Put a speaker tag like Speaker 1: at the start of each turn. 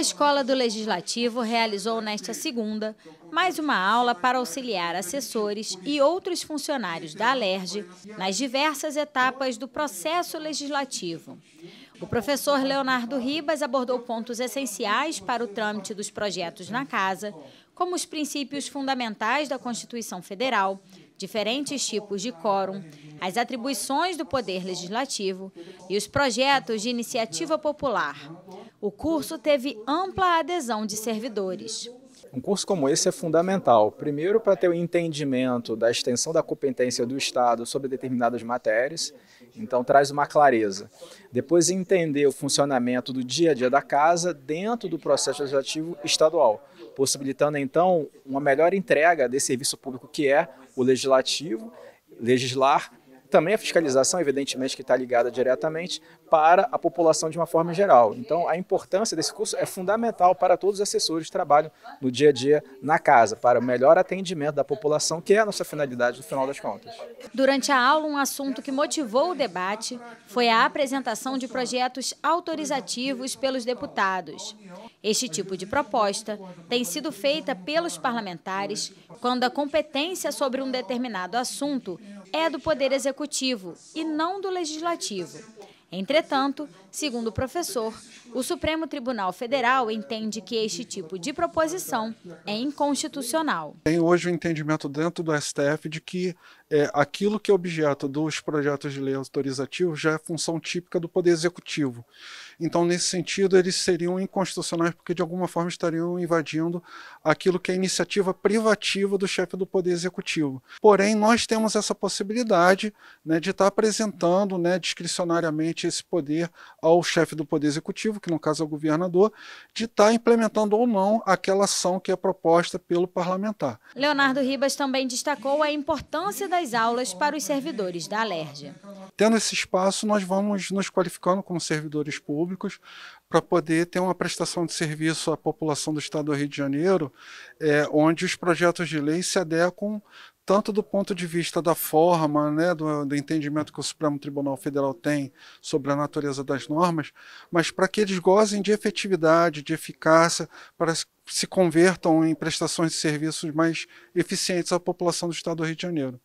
Speaker 1: A Escola do Legislativo realizou nesta segunda mais uma aula para auxiliar assessores e outros funcionários da Alerj nas diversas etapas do processo legislativo. O professor Leonardo Ribas abordou pontos essenciais para o trâmite dos projetos na casa, como os princípios fundamentais da Constituição Federal, diferentes tipos de quórum, as atribuições do Poder Legislativo e os projetos de iniciativa popular. O curso teve ampla adesão de servidores.
Speaker 2: Um curso como esse é fundamental, primeiro para ter o um entendimento da extensão da competência do Estado sobre determinadas matérias, então traz uma clareza. Depois entender o funcionamento do dia a dia da casa dentro do processo legislativo estadual, possibilitando então uma melhor entrega desse serviço público que é o legislativo, legislar também a fiscalização, evidentemente, que está ligada diretamente para a população de uma forma geral. Então, a importância desse curso é fundamental para todos os assessores que trabalham no dia a dia na casa, para o melhor atendimento da população, que é a nossa finalidade no final das contas.
Speaker 1: Durante a aula, um assunto que motivou o debate foi a apresentação de projetos autorizativos pelos deputados. Este tipo de proposta tem sido feita pelos parlamentares quando a competência sobre um determinado assunto é do Poder Executivo e não do Legislativo. Entretanto, segundo o professor, o Supremo Tribunal Federal entende que este tipo de proposição é inconstitucional.
Speaker 3: Tem hoje o um entendimento dentro do STF de que é, aquilo que é objeto dos projetos de lei autorizativos já é função típica do Poder Executivo. Então, nesse sentido, eles seriam inconstitucionais porque, de alguma forma, estariam invadindo aquilo que é iniciativa privativa do chefe do Poder Executivo. Porém, nós temos essa possibilidade né, de estar apresentando né, discricionariamente esse poder ao chefe do Poder Executivo, que no caso é o governador, de estar implementando ou não aquela ação que é proposta pelo parlamentar.
Speaker 1: Leonardo Ribas também destacou a importância da das aulas para os servidores da Alergia.
Speaker 3: Tendo esse espaço, nós vamos nos qualificando como servidores públicos para poder ter uma prestação de serviço à população do Estado do Rio de Janeiro, é, onde os projetos de lei se adequam tanto do ponto de vista da forma, né, do, do, entendimento que o Supremo Tribunal Federal tem sobre a natureza das normas, mas para que eles gozem de efetividade, de eficácia, para se convertam em prestações de serviços mais eficientes à população do Estado do Rio de Janeiro.